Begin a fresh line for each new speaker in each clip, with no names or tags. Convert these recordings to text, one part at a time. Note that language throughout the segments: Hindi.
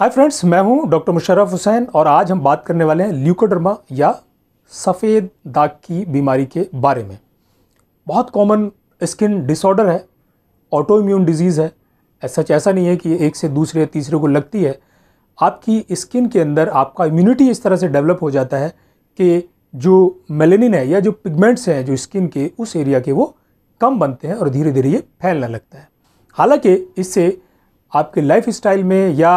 हाय फ्रेंड्स मैं हूं डॉक्टर मुशर्रफ हुसैन और आज हम बात करने वाले हैं ल्यूकोडर्मा या सफ़ेद दाग की बीमारी के बारे में बहुत कॉमन स्किन डिसऑर्डर है ऑटो इम्यून डिजीज़ है सच ऐसा नहीं है कि एक से दूसरे तीसरे को लगती है आपकी स्किन के अंदर आपका इम्यूनिटी इस तरह से डेवलप हो जाता है कि जो मेलेनिन है या जो पिगमेंट्स हैं जो स्किन के उस एरिया के वो कम बनते हैं और धीरे धीरे ये फैलने लगता है हालांकि इससे आपके लाइफ स्टाइल में या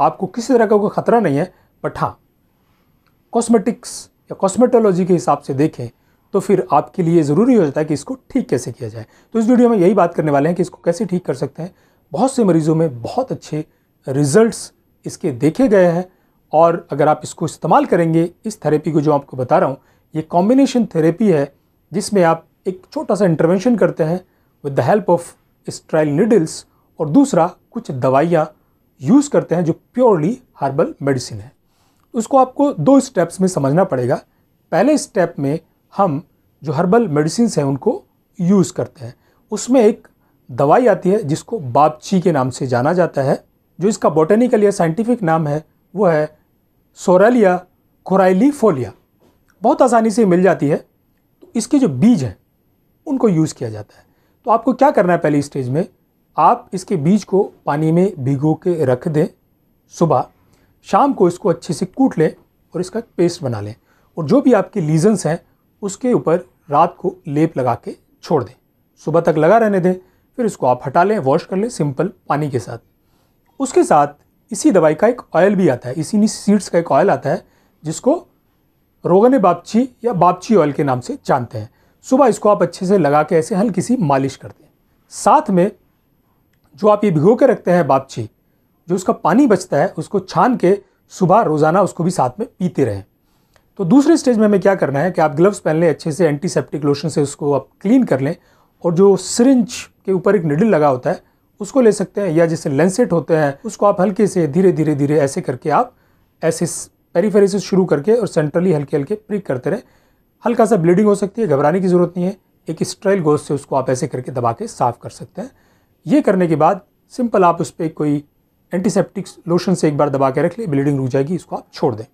आपको किसी तरह का कोई ख़तरा नहीं है बट हाँ कॉस्मेटिक्स या कॉस्मेटोलॉजी के हिसाब से देखें तो फिर आपके लिए ज़रूरी हो जाता है कि इसको ठीक कैसे किया जाए तो इस वीडियो में यही बात करने वाले हैं कि इसको कैसे ठीक कर सकते हैं बहुत से मरीज़ों में बहुत अच्छे रिजल्ट्स इसके देखे गए हैं और अगर आप इसको इस्तेमाल करेंगे इस थेरेपी को जो आपको बता रहा हूँ ये कॉम्बिनेशन थेरेपी है जिसमें आप एक छोटा सा इंटरवेंशन करते हैं with the help of sterile needles और दूसरा कुछ दवाइयाँ यूज़ करते हैं जो प्योरली हर्बल मेडिसिन है उसको आपको दो स्टेप्स में समझना पड़ेगा पहले स्टेप में हम जो हर्बल मेडिसिन हैं उनको यूज़ करते हैं उसमें एक दवाई आती है जिसको बापची के नाम से जाना जाता है जो इसका बॉटनिकल या साइंटिफिक नाम है वो है सोरेलिया फोलिया बहुत आसानी से मिल जाती है तो इसके जो बीज हैं उनको यूज़ किया जाता है तो आपको क्या करना है पहले स्टेज में आप इसके बीज को पानी में भिगो के रख दें सुबह शाम को इसको अच्छे से कूट लें और इसका पेस्ट बना लें और जो भी आपके लीजन्स हैं उसके ऊपर रात को लेप लगा के छोड़ दें सुबह तक लगा रहने दें फिर इसको आप हटा लें वॉश कर लें सिंपल पानी के साथ उसके साथ इसी दवाई का एक ऑयल भी आता है इसी सीड्स का एक ऑयल आता है जिसको रोगन बापची या बापची ऑयल के नाम से जानते हैं सुबह इसको आप अच्छे से लगा के ऐसे हल्की सी मालिश कर दें साथ में जो आप ये भिगो के रखते हैं बापछी जो उसका पानी बचता है उसको छान के सुबह रोज़ाना उसको भी साथ में पीते रहें तो दूसरे स्टेज में हमें क्या करना है कि आप ग्लव्स पहन लें अच्छे से एंटीसेप्टिक लोशन से उसको आप क्लीन कर लें और जो सिरिंज के ऊपर एक निडल लगा होता है उसको ले सकते हैं या जैसे लेंसेट होते हैं उसको आप हल्के से धीरे धीरे धीरे ऐसे करके आप ऐसे पेरीफेरी से शुरू करके और सेंट्रली हल्के हल्के प्रिक करते रहें हल्का सा ब्लीडिंग हो सकती है घबराने की ज़रूरत नहीं है एक स्ट्राइल गोश से उसको आप ऐसे करके दबा के साफ़ कर सकते हैं ये करने के बाद सिंपल आप उस पर कोई एंटीसेप्टिक्स लोशन से एक बार दबा के रख ले ब्लीडिंग रुक जाएगी इसको आप छोड़ दें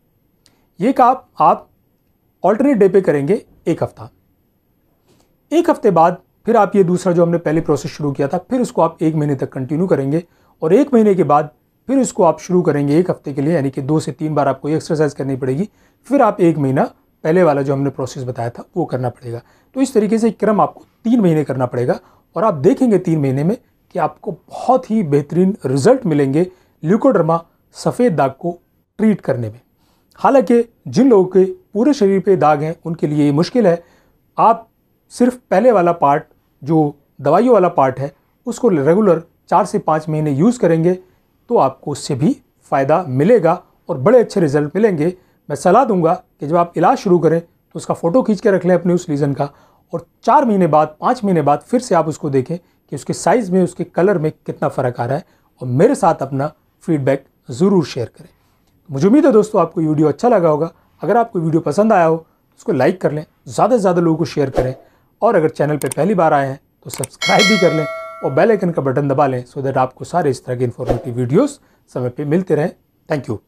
ये काम आप ऑल्टरनेट डे पे करेंगे एक हफ्ता एक हफ्ते बाद फिर आप ये दूसरा जो हमने पहले प्रोसेस शुरू किया था फिर उसको आप एक महीने तक कंटिन्यू करेंगे और एक महीने के बाद फिर इसको आप शुरू करेंगे एक हफ्ते के लिए यानी कि दो से तीन बार आपको एक्सरसाइज करनी पड़ेगी फिर आप एक महीना पहले वाला जो हमने प्रोसेस बताया था वो करना पड़ेगा तो इस तरीके से क्रम आपको तीन महीने करना पड़ेगा और आप देखेंगे तीन महीने में कि आपको बहुत ही बेहतरीन रिजल्ट मिलेंगे ल्यूकोडर्मा सफ़ेद दाग को ट्रीट करने में हालांकि जिन लोगों के पूरे शरीर पे दाग हैं उनके लिए ये मुश्किल है आप सिर्फ पहले वाला पार्ट जो दवाइयों वाला पार्ट है उसको रेगुलर चार से पाँच महीने यूज़ करेंगे तो आपको उससे भी फ़ायदा मिलेगा और बड़े अच्छे रिजल्ट मिलेंगे मैं सलाह दूंगा कि जब आप इलाज शुरू करें तो उसका फ़ोटो खींच के रख लें अपने उस रीज़न का और चार महीने बाद पाँच महीने बाद फिर से आप उसको देखें कि उसके साइज़ में उसके कलर में कितना फ़र्क आ रहा है और मेरे साथ अपना फीडबैक ज़रूर शेयर करें मुझे उम्मीद है दोस्तों आपको वीडियो अच्छा लगा होगा अगर आपको वीडियो पसंद आया हो उसको लाइक कर लें ज़्यादा से ज़्यादा लोगों को शेयर करें और अगर चैनल पर पहली बार आए हैं तो सब्सक्राइब भी कर लें और बेल आइकन का बटन दबा लें सो दैट आपको सारे इस तरह के इन्फॉर्मेटिव वीडियोज़ समय पर मिलते रहें थैंक यू